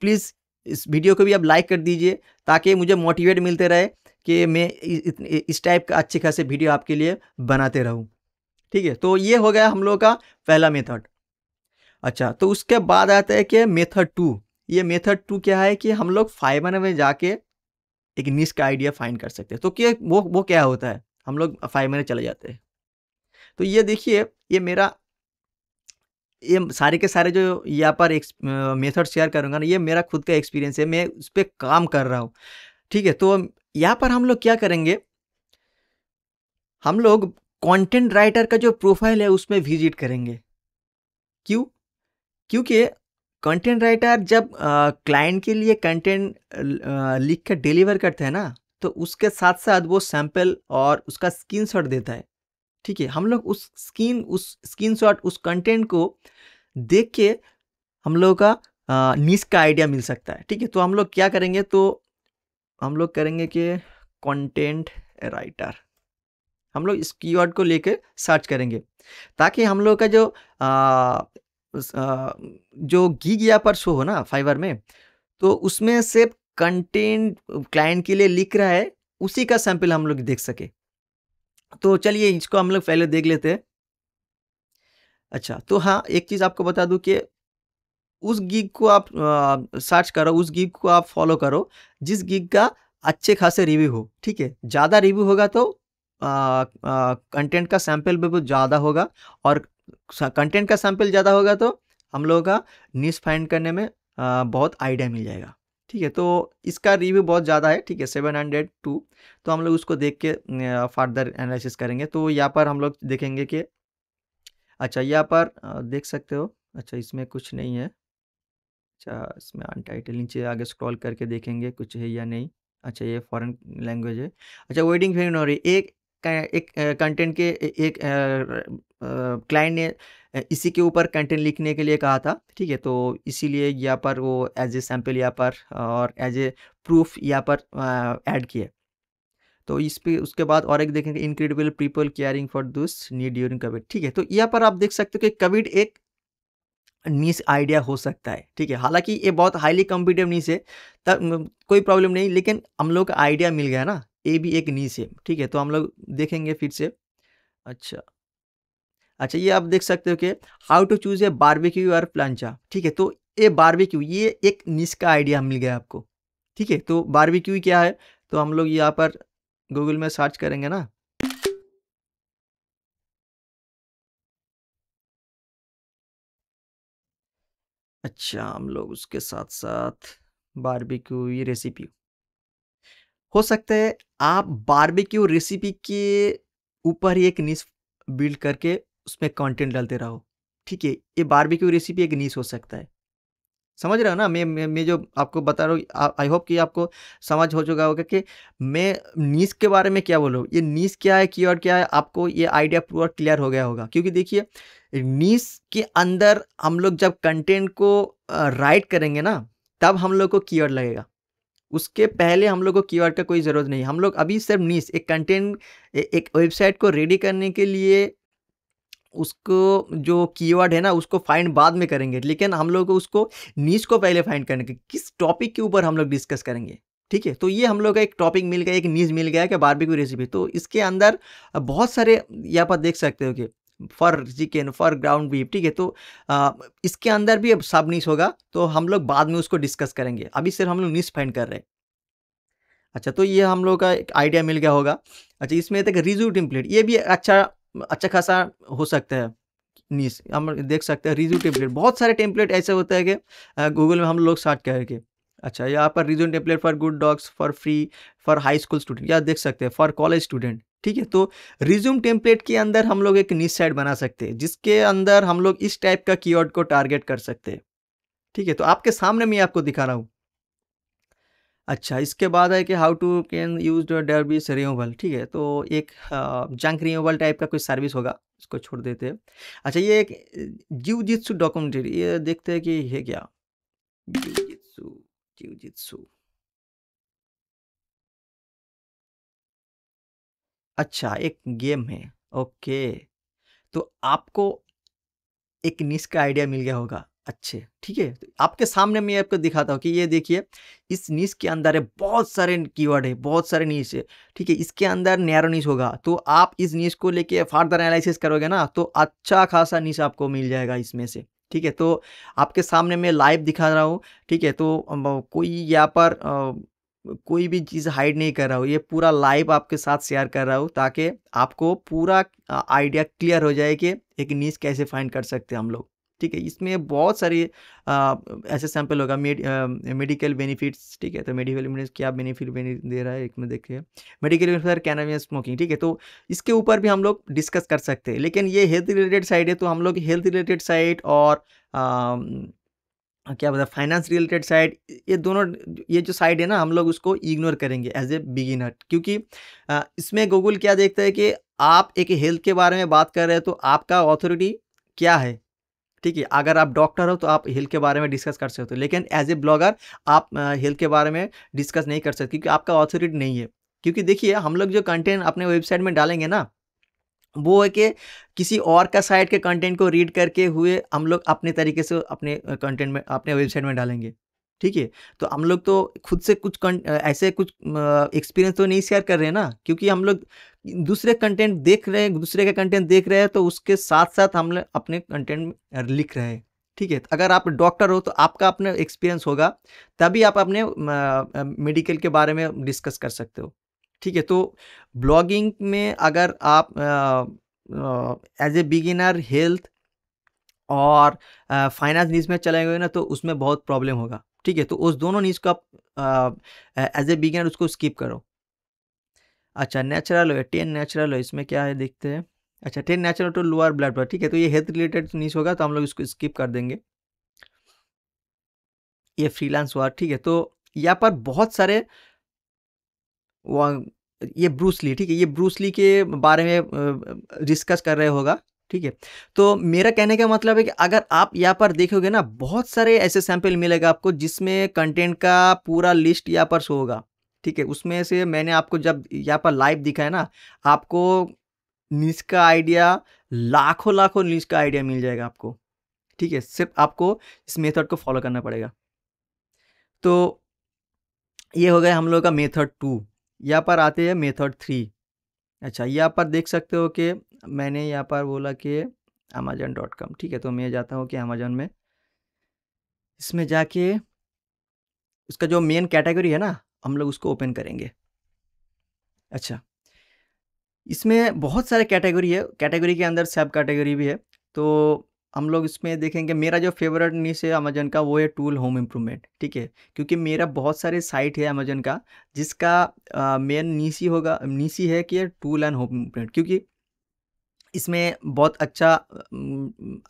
प्लीज़ इस वीडियो को भी आप लाइक कर दीजिए ताकि मुझे मोटिवेट मिलते रहे कि मैं इस टाइप का अच्छे खासे वीडियो आपके लिए बनाते रहूँ ठीक है तो ये हो गया हम लोगों का पहला मेथड अच्छा तो उसके बाद आता है कि मेथड टू ये मेथड टू क्या है कि हम लोग फाइबर में जाके एक निश का आइडिया फाइंड कर सकते हैं तो क्या वो वो क्या होता है हम लोग फाइव मिनट चले जाते हैं तो ये देखिए ये मेरा ये सारे के सारे जो यहाँ पर मेथड शेयर करूँगा ना ये मेरा खुद का एक्सपीरियंस है मैं उस पर काम कर रहा हूँ ठीक है तो यहाँ पर हम लोग क्या करेंगे हम लोग कंटेंट राइटर का जो प्रोफाइल है उसमें विजिट करेंगे क्यों क्योंकि कंटेंट राइटर जब क्लाइंट के लिए कंटेंट लिख कर डिलीवर करते हैं ना तो उसके साथ साथ वो सैम्पल और उसका शॉट देता है ठीक है हम लोग उस स्क्रीन उस स्क्रीनशॉट उस कंटेंट को देख के हम लोग का नीस का आइडिया मिल सकता है ठीक है तो हम लोग क्या करेंगे तो हम लोग करेंगे कि कंटेंट राइटर हम लोग इस कीवर्ड को लेकर सर्च करेंगे ताकि हम लोग का जो जो गिग या पर शो हो ना फाइवर में तो उसमें से कंटेंट क्लाइंट के लिए लिख रहा है उसी का सैंपल हम लोग देख सके तो चलिए इसको हम लोग पहले देख लेते हैं अच्छा तो हाँ एक चीज़ आपको बता दूं कि उस गीग को आप सर्च करो उस गीग को आप फॉलो करो जिस गीग का अच्छे खासे रिव्यू हो ठीक है ज़्यादा रिव्यू होगा तो कंटेंट का सैंपल भी बहुत ज़्यादा होगा और कंटेंट का सैम्पल ज़्यादा होगा तो हम लोगों का नीस फाइंड करने में आ, बहुत आइडिया मिल जाएगा ठीक है तो इसका रिव्यू बहुत ज़्यादा है ठीक है सेवन हंड्रेड टू तो हम लोग उसको देख के फर्दर एनालिसिस करेंगे तो यहाँ पर हम लोग देखेंगे कि अच्छा यहाँ पर देख सकते हो अच्छा इसमें कुछ नहीं है अच्छा इसमें अनटाइटल नीचे आगे स्क्रॉल करके देखेंगे कुछ है या नहीं अच्छा ये फॉरेन लैंग्वेज है अच्छा वेडिंग फेनोरी एक एक कंटेंट के एक क्लाइंट ने इसी के ऊपर कंटेंट लिखने के लिए कहा था ठीक है तो इसीलिए यहाँ पर वो एज ए सैम्पल यहाँ पर और एज ए प्रूफ यहाँ पर ऐड किए तो इस पे उसके बाद और एक देखेंगे incredible people caring for this need during COVID ठीक है तो यहाँ पर आप देख सकते हो कि कोविड एक नीस आइडिया हो सकता है ठीक है हालांकि ये बहुत हाईली कॉम्पिटिव नीस है तब कोई प्रॉब्लम नहीं लेकिन हम लोग का आइडिया मिल गया ना ए भी एक है ठीक है तो हम लोग देखेंगे फिर से अच्छा अच्छा ये आप देख सकते हो कि how to choose a barbecue और प्लांचा ठीक है तो ए बारबेक्यू ये एक नीस का आइडिया मिल गया आपको ठीक है तो बारबेक्यू क्या है तो हम लोग यहाँ पर गूगल में सर्च करेंगे ना अच्छा हम लोग उसके साथ साथ बारबेक्यू ये रेसिपी हो सकता है आप बारबेक्यू रेसिपी के ऊपर ही एक नीस बिल्ड करके उसमें कंटेंट डालते रहो ठीक है ये बारबेक्यू रेसिपी एक नीस हो सकता है समझ रहे हो ना मैं मैं, जो आपको बता रहा हूँ आई होप कि आपको समझ हो चुका होगा कि मैं नीस के बारे में क्या बोलूँ ये नीस क्या है की क्या है आपको ये आइडिया पूरा क्लियर हो गया होगा क्योंकि देखिए नीस के अंदर हम लोग जब कंटेंट को राइट करेंगे ना तब हम लोग को की लगेगा उसके पहले हम लोग को कीवर्ड का कोई ज़रूरत नहीं हम लोग अभी सिर्फ नीस एक कंटेंट एक वेबसाइट को रेडी करने के लिए उसको जो कीवर्ड है ना उसको फाइंड बाद में करेंगे लेकिन हम लोग उसको नीच को पहले फाइंड करने के किस टॉपिक के ऊपर हम लोग डिस्कस करेंगे ठीक है तो ये हम लोग का एक टॉपिक मिल गया एक नीज मिल गया कि बारबेक्यू रेसिपी तो इसके अंदर बहुत सारे यहाँ पर देख सकते हो कि for chicken for ground beef ठीक है तो आ, इसके अंदर भी अब सब निश होगा तो हम लोग बाद में उसको डिस्कस करेंगे अभी सिर्फ हम लोग निश फाइंड कर रहे हैं अच्छा तो ये हम लोग का एक आइडिया मिल गया होगा अच्छा इसमें तक रिज्यू टेम्पलेट ये भी अच्छा अच्छा खासा हो सकता है नीस हम देख सकते हैं रिज्यू टेम्पलेट बहुत सारे टेम्पलेट ऐसे होते हैं कि गूगल में हम लोग सर्च करके अच्छा यहाँ पर resume template for good dogs for free for high school student या देख सकते हैं फॉर कॉलेज स्टूडेंट ठीक है तो रिज्यूम टेम्पलेट के अंदर हम लोग एक निश साइड बना सकते हैं जिसके अंदर हम लोग इस टाइप का कीवर्ड को टारगेट कर सकते हैं ठीक है तो आपके सामने मैं आपको दिखा रहा हूँ अच्छा इसके बाद है कि how to can use derbies renewable ठीक है तो एक जंक रिन्यूबल टाइप का कोई सर्विस होगा इसको छोड़ देते हैं अच्छा ये एक जीव जित्सु डॉक्यूमेंट्री ये देखते हैं कि है क्या जीव जित्सु जीव जित्सु अच्छा एक गेम है ओके तो आपको एक निश का आइडिया मिल गया होगा अच्छे ठीक है तो आपके सामने मैं आपको दिखाता हूँ कि ये देखिए इस नीच के अंदर है बहुत सारे कीवर्ड है बहुत सारे नीच है ठीक है इसके अंदर नैरो नीच होगा तो आप इस नीच को लेके फर्दर एनालिसिस करोगे ना तो अच्छा खासा नीच आपको मिल जाएगा इसमें से ठीक है तो आपके सामने मैं लाइव दिखा रहा हूँ ठीक है तो कोई यहाँ पर कोई भी चीज़ हाइड नहीं कर रहा हूँ ये पूरा लाइव आपके साथ शेयर कर रहा हूँ ताकि आपको पूरा आइडिया क्लियर हो जाए कि एक नीच कैसे फाइंड कर सकते हैं हम लोग ठीक है इसमें बहुत सारी आ, ऐसे सैंपल होगा मेड, मेडिकल बेनिफिट्स ठीक है तो मेडिकल बेनिफिट क्या बेनिफिट दे रहा है एक में देखिए मेडिकल बेनिफिट कैन स्मोकिंग ठीक है तो इसके ऊपर भी हम लोग डिस्कस कर सकते हैं लेकिन ये हेल्थ रिलेटेड साइड है तो हम लोग हेल्थ रिलेटेड साइट और आ, क्या बता फाइनेंस रिलेटेड साइड ये दोनों ये जो साइड है ना हम लोग उसको इग्नोर करेंगे एज ए बिगिनर क्योंकि इसमें गूगल क्या देखता है कि आप एक हेल्थ के बारे में बात कर रहे हैं तो आपका ऑथोरिटी क्या है ठीक है अगर आप डॉक्टर हो तो आप हेल्थ के बारे में डिस्कस कर सकते हो लेकिन एज ए ब्लॉगर आप हेल्थ के बारे में डिस्कस नहीं कर सकते क्योंकि आपका ऑथोरिटी नहीं है क्योंकि देखिए हम लोग जो कंटेंट अपने वेबसाइट में डालेंगे ना वो है कि किसी और का साइट के कंटेंट को रीड करके हुए हम लोग अपने तरीके से अपने कंटेंट में अपने वेबसाइट में डालेंगे ठीक है तो हम लोग तो खुद से कुछ ऐसे कुछ एक्सपीरियंस तो नहीं शेयर कर रहे हैं ना क्योंकि हम लोग दूसरे कंटेंट देख रहे हैं दूसरे का कंटेंट देख रहे हैं तो उसके साथ साथ हम लोग अपने कंटेंट लिख रहे हैं ठीक है तो अगर आप डॉक्टर हो तो आपका अपना एक्सपीरियंस होगा तभी आप अपने मेडिकल के बारे में डिस्कस कर सकते हो ठीक है तो ब्लॉगिंग में अगर आप एज ए बिगिनर हेल्थ और फाइनेंस नीज में चले गए ना तो उसमें बहुत प्रॉब्लम होगा ठीक है तो उस दोनों नीज को आप एज ए बिगिनर उसको स्किप करो अच्छा नेचुरल है टेन नेचुरल है इसमें क्या है देखते हैं अच्छा ten natural to lower blood pressure ठीक है तो ये हेल्थ रिलेटेड नीज होगा तो हम लोग इसको स्किप कर देंगे ये फ्रीलांस हुआ ठीक है तो यहाँ पर बहुत सारे ये ब्रूस ली ठीक है ये ब्रूस ली के बारे में डिस्कस कर रहे होगा ठीक है तो मेरा कहने का मतलब है कि अगर आप यहाँ पर देखोगे ना बहुत सारे ऐसे सैंपल मिलेगा आपको जिसमें कंटेंट का पूरा लिस्ट यहाँ पर शो होगा ठीक है उसमें से मैंने आपको जब यहाँ पर लाइव दिखा है ना आपको नीच का आइडिया लाखों लाखों नीच का आइडिया मिल जाएगा आपको ठीक है सिर्फ आपको इस मेथड को फॉलो करना पड़ेगा तो ये हो गया हम लोग का मेथड टू यहाँ पर आते हैं मेथड थ्री अच्छा यहाँ पर देख सकते हो कि मैंने यहाँ पर बोला कि अमेजन डॉट कॉम ठीक है तो मैं जाता हूँ कि अमेजन में इसमें जाके उसका जो मेन कैटेगरी है ना हम लोग उसको ओपन करेंगे अच्छा इसमें बहुत सारे कैटेगरी है कैटेगरी के अंदर सब कैटेगरी भी है तो हम लोग इसमें देखेंगे मेरा जो फेवरेट निश है अमेजन का वो है टूल होम इम्प्रूवमेंट ठीक है क्योंकि मेरा बहुत सारे साइट है अमेजन का जिसका मेन नीसी होगा नीसी है कि टूल एंड होम इम्प्रूवमेंट क्योंकि इसमें बहुत अच्छा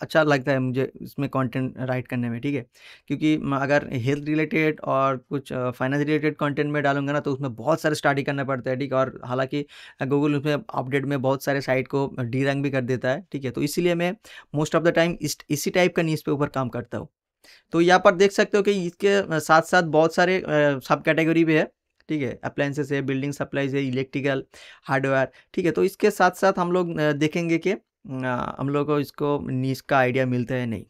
अच्छा लगता है मुझे इसमें कंटेंट राइट करने में ठीक है क्योंकि अगर हेल्थ रिलेटेड और कुछ फाइनेंस रिलेटेड कंटेंट में डालूंगा ना तो उसमें बहुत सारे स्टडी करना पड़ता है ठीक है और हालांकि गूगल उसमें अपडेट में बहुत सारे साइट को डी रैंक भी कर देता है ठीक है तो इसीलिए मैं मोस्ट ऑफ द टाइम इस, इसी टाइप का न्यूज़ पे ऊपर काम करता हूँ तो यहाँ पर देख सकते हो कि इसके साथ साथ बहुत सारे सब कैटेगरी भी है ठीक है अप्लाइंसेस है बिल्डिंग सप्लाईज है इलेक्ट्रिकल हार्डवेयर ठीक है तो इसके साथ साथ हम लोग देखेंगे कि हम लोग को इसको नीच का आइडिया मिलता है नहीं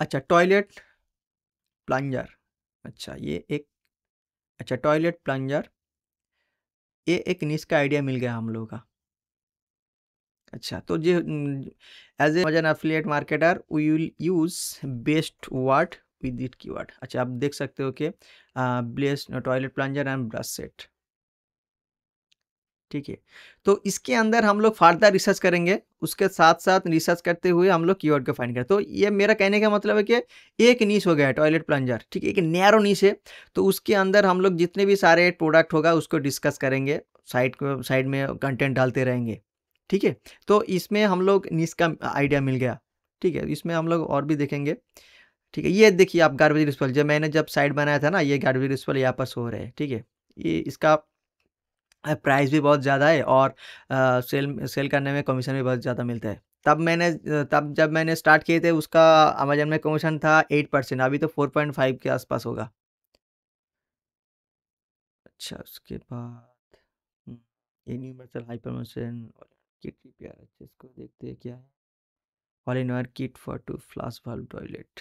अच्छा टॉयलेट प्लंजर अच्छा ये एक अच्छा टॉयलेट प्लंजर ये एक निश का आइडिया मिल गया हम लोगों का अच्छा तो जो as as affiliate marketer we will use best word with it key word अच्छा आप देख सकते हो कि bless toilet plunger and brush set ठीक है तो इसके अंदर हम लोग फर्दर रिसर्च करेंगे उसके साथ साथ रिसर्च करते हुए हम लोग कीवर्ड को फाइंड करें तो ये मेरा कहने का मतलब है कि एक नीच हो गया है टॉयलेट प्लंजर ठीक है एक नैरो नीच है तो उसके अंदर हम लोग जितने भी सारे प्रोडक्ट होगा उसको डिस्कस करेंगे साइड को साइड में कंटेंट डालते रहेंगे ठीक है तो इसमें हम लोग निस का आइडिया मिल गया ठीक है इसमें हम लोग और भी देखेंगे ठीक है ये देखिए आप गार्बेज रिस्पल जब मैंने जब साइड बनाया था ना ये गार्बेज रिस्पल यहाँ पर सो रहे हैं ठीक है ये इसका प्राइस भी बहुत ज़्यादा है और आ, सेल सेल करने में कमीशन भी बहुत ज़्यादा मिलता है तब मैंने तब जब मैंने स्टार्ट किए थे उसका अमेजन में कमीशन था एट परसेंट अभी तो फोर पॉइंट फाइव के आसपास होगा अच्छा उसके बाद हम्म, यूनिवर्सल न्यूमर्सल हाइपरमोशन और किट रिपेयर अच्छे इसको देखते हैं क्या है all in one kit for two flush valve toilet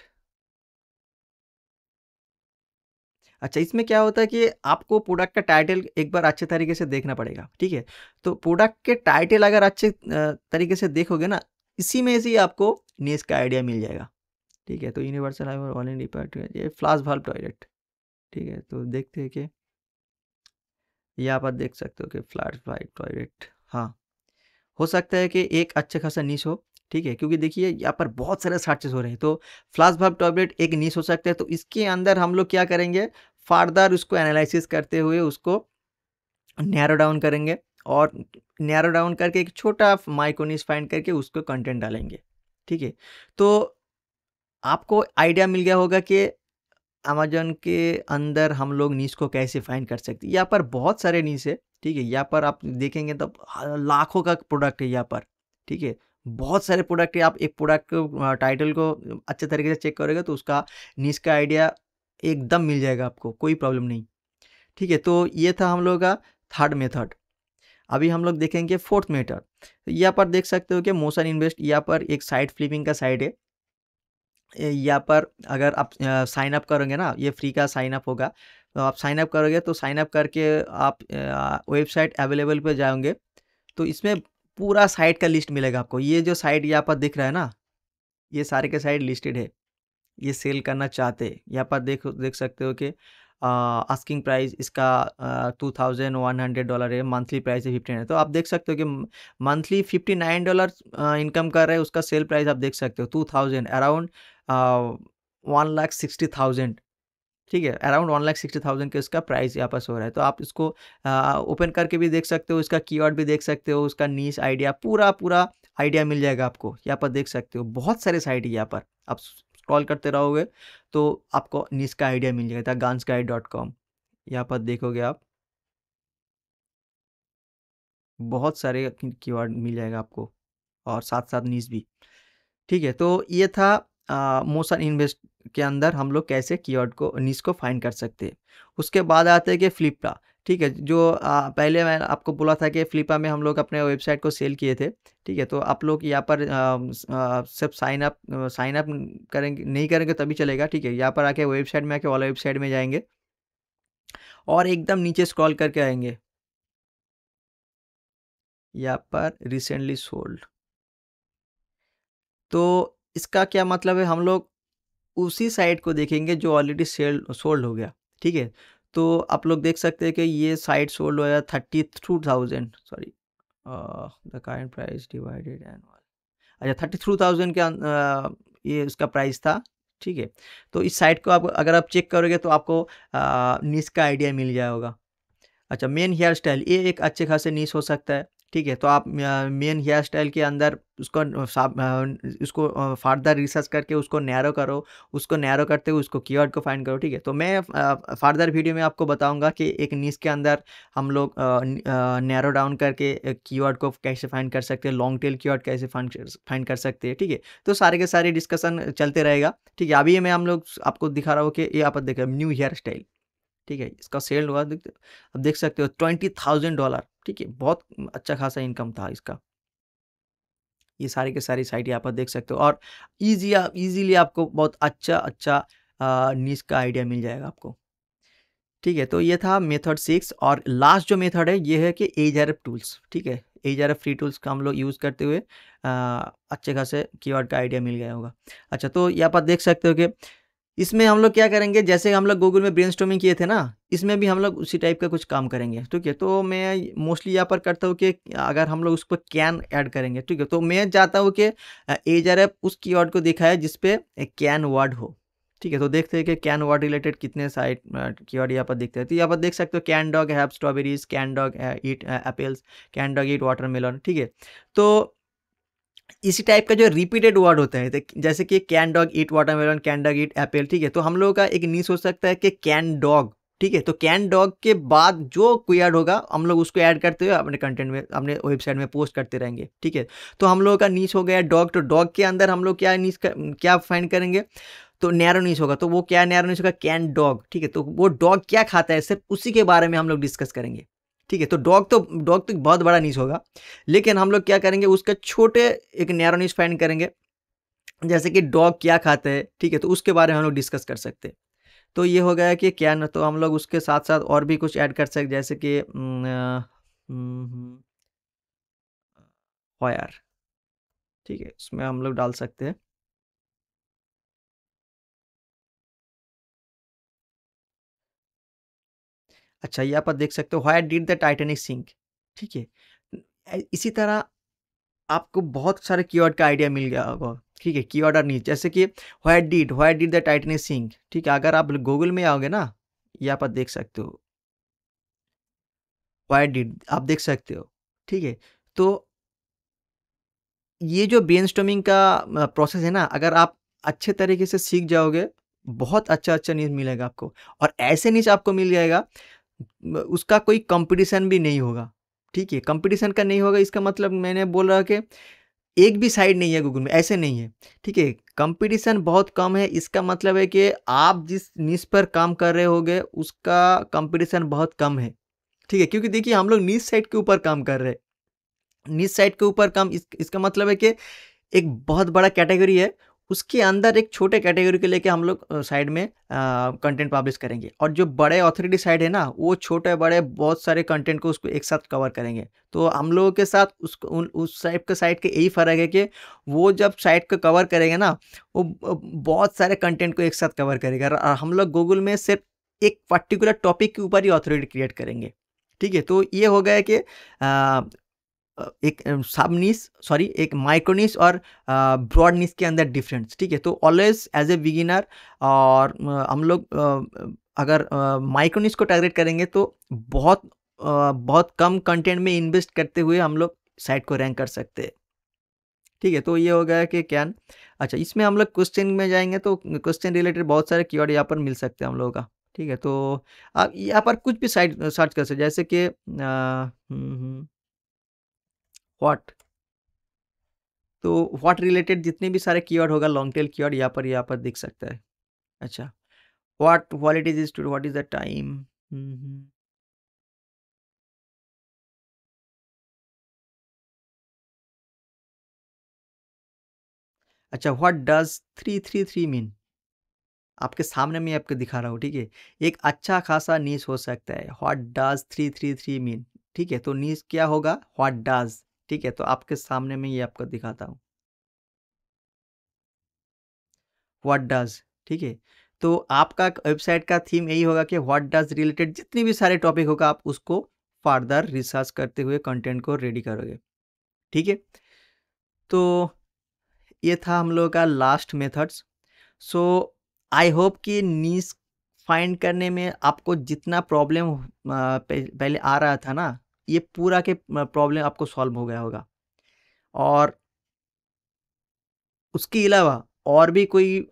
अच्छा इसमें क्या होता है कि आपको प्रोडक्ट का टाइटल एक बार अच्छे तरीके से देखना पड़ेगा ठीक है तो प्रोडक्ट के टाइटल अगर अच्छे तरीके से देखोगे ना इसी में से ही आपको नेस का आइडिया मिल जाएगा ठीक है तो universal I all in repair ये फ्लास वाल्व टॉयलेट ठीक है तो देखते हैं कि यहाँ पर देख सकते हो कि फ्लैट वाइट टॉयलेट हाँ हो सकता है कि एक अच्छा खासा नीच हो ठीक है क्योंकि देखिए यहाँ पर बहुत सारे सर्चेस हो रहे हैं तो फ्लास भाव टॉबलेट एक नीच हो सकता है तो इसके अंदर हम लोग क्या करेंगे फारदार उसको एनालिसिस करते हुए उसको नैरो डाउन करेंगे और नैरो डाउन करके एक छोटा माइकोनिस फाइंड करके उसको कंटेंट डालेंगे ठीक है तो आपको आइडिया मिल गया होगा कि अमेजोन के अंदर हम लोग नीच को कैसे फाइंड कर सकते हैं यहाँ पर बहुत सारे नीच है ठीक है यहाँ पर आप देखेंगे तो लाखों का प्रोडक्ट है यहाँ पर ठीक है बहुत सारे प्रोडक्ट है आप एक प्रोडक्ट टाइटल को अच्छे तरीके से चेक करोगे तो उसका नीच का आइडिया एकदम मिल जाएगा आपको कोई प्रॉब्लम नहीं ठीक है तो ये था हम लोग का थर्ड मेथड अभी हम लोग देखेंगे फोर्थ मेथड तो यहाँ पर देख सकते हो कि मोशन इन्वेस्ट यहाँ पर एक साइड फ्लिपिंग का साइड है यहाँ पर अगर आप साइन अप करोगे ना ये फ्री का साइन अप होगा तो आप साइन अप करोगे तो साइन अप करके आप वेबसाइट अवेलेबल पे जाओगे तो इसमें पूरा साइट का लिस्ट मिलेगा आपको ये जो साइट यहाँ पर दिख रहा है ना ये सारे के साइट लिस्टेड है ये सेल करना चाहते यहाँ पर देख देख सकते हो कि आस्किंग प्राइस इसका two thousand one hundred dollar है मंथली प्राइस है फिफ्टी नाइन तो आप देख सकते हो कि monthly fifty nine dollar income कर रहे हैं उसका सेल प्राइस आप देख सकते हो two thousand around one lakh sixty thousand ठीक है around one lakh sixty thousand के इसका प्राइस यहाँ पास हो रहा है तो आप इसको ओपन करके भी देख सकते हो इसका कीवर्ड भी देख सकते हो उसका नीच आइडिया पूरा पूरा आइडिया मिल जाएगा आपको यहाँ पर देख सकते हो बहुत सारे साइट है यहाँ पर आप स्क्रॉल करते रहोगे तो आपको नीच का आइडिया मिल जाएगा गांस गाइड डॉट कॉम यहाँ पर देखोगे आप बहुत सारे कीवर्ड मिल जाएगा आपको और साथ साथ नीच भी ठीक है तो ये था मोशन इन्वेस्ट के अंदर हम लोग कैसे कीवर्ड को नीस को फाइंड कर सकते हैं उसके बाद आते हैं कि फ्लिपा ठीक है जो आ, पहले मैं आपको बोला था कि फ्लिपा में हम लोग अपने वेबसाइट को सेल किए थे ठीक है तो आप लोग यहाँ पर सब साइन अप साइन अप करेंगे नहीं करेंगे तभी चलेगा ठीक है यहाँ पर आके वेबसाइट में आके वाला वेबसाइट में जाएंगे और एकदम नीचे स्क्रॉल करके आएंगे यहाँ पर रिसेंटली सोल्ड तो इसका क्या मतलब है हम लोग उसी साइट को देखेंगे जो ऑलरेडी सेल सोल्ड हो गया ठीक है तो आप लोग देख सकते हैं कि ये साइट सोल्ड हो गया thirty three thousand sorry the current price divided annual अच्छा थर्टी थ्रू थाउजेंड के uh, ये इसका प्राइस था ठीक है तो इस साइट को आप अगर आप चेक करोगे तो आपको नीस का आइडिया मिल जाएगा अच्छा मेन हेयर स्टाइल ये एक अच्छे खासे नीस हो सकता है ठीक है तो आप मेन हेयर स्टाइल के अंदर उसको उसको फर्दर रिसर्च करके उसको नैरो करो उसको नैरो करते हुए उसको कीवर्ड को फाइंड करो ठीक है तो मैं फर्दर वीडियो में आपको बताऊंगा कि एक नीस के अंदर हम लोग नैरो डाउन करके कीवर्ड को कैसे फाइंड कर सकते हैं लॉन्ग टेल कीवर्ड कैसे फाइंड कर सकते हैं ठीक है तो सारे के सारे डिस्कशन चलते रहेगा ठीक है अभी मैं हम लोग आपको दिखा रहा हूँ कि ये आप देखें न्यू हेयर स्टाइल ठीक है इसका सेल हुआ अब देख सकते हो ट्वेंटी थाउजेंड डॉलर ठीक है बहुत अच्छा खासा इनकम था इसका ये सारे के सारे साइट यहाँ पर देख सकते हो और ईजी ईजीली आपको बहुत अच्छा अच्छा नीच का आइडिया मिल जाएगा आपको ठीक है तो ये था मेथड सिक्स और लास्ट जो मेथड है ये है कि एज आर टूल्स ठीक है एज आर फ्री टूल्स का हम लोग यूज़ करते हुए आ, अच्छे खासे कीवर्ड का आइडिया मिल गया होगा अच्छा तो यहाँ पर देख सकते हो कि इसमें हम लोग क्या करेंगे जैसे हम लोग गूगल में ब्रेन किए थे ना इसमें भी हम लोग उसी टाइप का कुछ काम करेंगे ठीक है तो मैं मोस्टली यहाँ पर करता हूँ कि अगर हम लोग उस पर कैन ऐड करेंगे ठीक है तो मैं चाहता हूँ कि एज आर एफ उस वर्ड को है जिसपे कैन वर्ड हो ठीक है तो देखते हैं कि कैन वर्ड रिलेटेड कितने साइट की वर्ड यहाँ पर देखते हैं तो यहाँ पर देख सकते हो can dog have strawberries can dog eat apples can dog eat watermelon ठीक है तो इसी टाइप का जो रिपीटेड वर्ड होता है जैसे कि can dog eat watermelon can dog eat apple ठीक है तो हम लोगों का एक नीस हो सकता है कि कैन डॉग ठीक है तो कैन डॉग के बाद जो कोई होगा हम लोग उसको ऐड करते हुए अपने कंटेंट में अपने वेबसाइट में पोस्ट करते रहेंगे ठीक है तो हम लोगों का नीच हो गया डॉग तो डॉग के अंदर हम लोग क्या नीच कर, क्या फाइंड करेंगे तो नैरो नीच होगा तो वो क्या नैरो नीच होगा कैन डॉग ठीक है तो वो डॉग क्या खाता है सिर्फ उसी के बारे में हम लोग डिस्कस करेंगे ठीक है तो डॉग तो डॉग तो बहुत बड़ा नीच होगा लेकिन हम लोग क्या करेंगे उसका छोटे एक नैरो नीच फाइंड करेंगे जैसे कि डॉग क्या खाते हैं ठीक है तो उसके बारे में हम लोग डिस्कस कर सकते हैं तो ये हो गया कि क्या ना तो हम लोग उसके साथ साथ और भी कुछ ऐड कर सकते जैसे कि हॉयर ठीक है इसमें हम लोग डाल सकते हैं अच्छा यहाँ पर देख सकते हो why did the Titanic sink ठीक है इसी तरह आपको बहुत सारे कीवर्ड का आइडिया मिल गया होगा ठीक है कीवर्ड और नीच जैसे कि why did why did the Titanic sink ठीक है अगर आप गूगल में आओगे ना यहाँ पर देख सकते हो वाई डिड आप देख सकते हो ठीक है तो ये जो ब्रेन का प्रोसेस है ना अगर आप अच्छे तरीके से सीख जाओगे बहुत अच्छा अच्छा न्यूज़ मिलेगा आपको और ऐसे न्यूज़ आपको मिल जाएगा उसका कोई कंपटीशन भी नहीं होगा ठीक है कंपटीशन का नहीं होगा इसका मतलब मैंने बोल रहा कि एक भी साइड नहीं है गूगल में ऐसे नहीं है ठीक है कंपटीशन बहुत कम है इसका मतलब है कि आप जिस निश पर काम कर रहे होगे उसका कंपटीशन बहुत कम है ठीक है क्योंकि देखिए हम लोग नीच साइड के ऊपर काम कर रहे हैं नीच साइड के ऊपर काम इस, इसका मतलब है कि एक बहुत बड़ा कैटेगरी है उसके अंदर एक छोटे कैटेगरी के लेके हम लोग साइड में कंटेंट पब्लिश करेंगे और जो बड़े ऑथोरिटी साइड है ना वो छोटे बड़े बहुत सारे कंटेंट को उसको एक साथ कवर करेंगे तो हम लोगों के साथ उस उन, उस टाइप के साइट के यही फ़र्क है कि वो जब साइट को कवर करेंगे ना वो बहुत सारे कंटेंट को एक साथ कवर करेगा और हम लोग गूगल में सिर्फ एक पर्टिकुलर टॉपिक के ऊपर ही ऑथोरिटी क्रिएट करेंगे ठीक है तो ये हो गया कि एक सबनिस सॉरी एक माइक्रोनिस और ब्रॉडनिस के अंदर डिफरेंस ठीक है तो ऑलवेज एज ए बिगिनर और हम लोग अगर माइक्रोनिस को टारगेट करेंगे तो बहुत बहुत कम कंटेंट में इन्वेस्ट करते हुए हम लोग साइट को रैंक कर सकते हैं ठीक है तो ये हो गया कि कैन अच्छा इसमें हम लोग क्वेश्चन में जाएंगे तो क्वेश्चन रिलेटेड बहुत सारे कीवर्ड यहाँ पर मिल सकते हैं हम लोगों का ठीक है तो आप यहाँ पर कुछ भी साइट सर्च कर सकते जैसे कि हम्म, हम्म। व्हाट तो व्हाट रिलेटेड जितने भी सारे कीवर्ड होगा लॉन्ग टेल कीवर्ड यहाँ पर यहाँ पर दिख सकता है अच्छा what what is two what is the time अच्छा what does three three three mean आपके सामने मैं आपको दिखा रहा हूँ ठीक है एक अच्छा खासा नीच हो सकता है what does three three three mean ठीक है तो नीच क्या होगा व्हाट डज ठीक है तो आपके सामने में ये आपको दिखाता हूं वट डज ठीक है तो आपका वेबसाइट का थीम यही होगा कि व्हाट डज रिलेटेड जितने भी सारे टॉपिक होगा आप उसको फर्दर रिसर्च करते हुए कंटेंट को रेडी करोगे ठीक है तो ये था हम लोगों का last methods so I hope कि नीस फाइंड करने में आपको जितना प्रॉब्लम पहले आ रहा था ना ये पूरा के प्रॉब्लम आपको सॉल्व हो गया होगा और उसके अलावा और भी कोई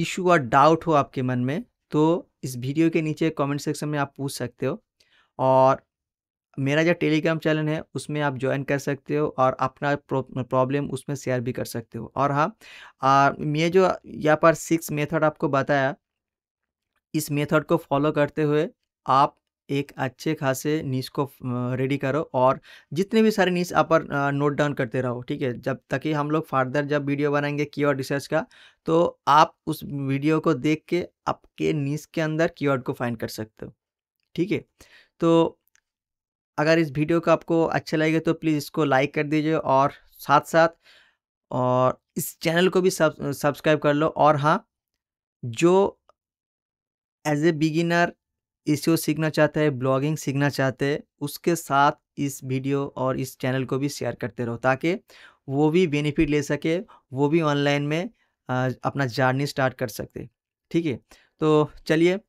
इशू और डाउट हो आपके मन में तो इस वीडियो के नीचे कमेंट सेक्शन में आप पूछ सकते हो और मेरा जो टेलीग्राम चैनल है उसमें आप ज्वाइन कर सकते हो और अपना प्रॉब्लम उसमें शेयर भी कर सकते हो और हाँ ये जो यहाँ पर सिक्स मेथड आपको बताया इस मेथड को फॉलो करते हुए आप एक अच्छे खासे नीच को रेडी करो और जितने भी सारे नीच आप नोट डाउन करते रहो ठीक है जब तक हम लोग फर्दर जब वीडियो बनाएंगे कीवर्ड रिसर्च का तो आप उस वीडियो को देख के आपके नीच के अंदर की को फाइंड कर सकते हो ठीक है तो अगर इस वीडियो को आपको अच्छा लगेगा तो प्लीज़ इसको लाइक कर दीजिए और साथ साथ और इस चैनल को भी सब सब्सक्राइब कर लो और हाँ जो एज ए बिगिनर इसको सीखना चाहते हैं ब्लॉगिंग सीखना चाहते हैं उसके साथ इस वीडियो और इस चैनल को भी शेयर करते रहो ताकि वो भी बेनिफिट ले सके वो भी ऑनलाइन में आ, अपना जर्नी स्टार्ट कर सकते ठीक है तो चलिए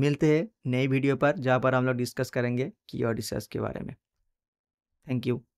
मिलते हैं नई वीडियो पर जहाँ पर हम लोग डिस्कस करेंगे की और रिसर्च के बारे में थैंक यू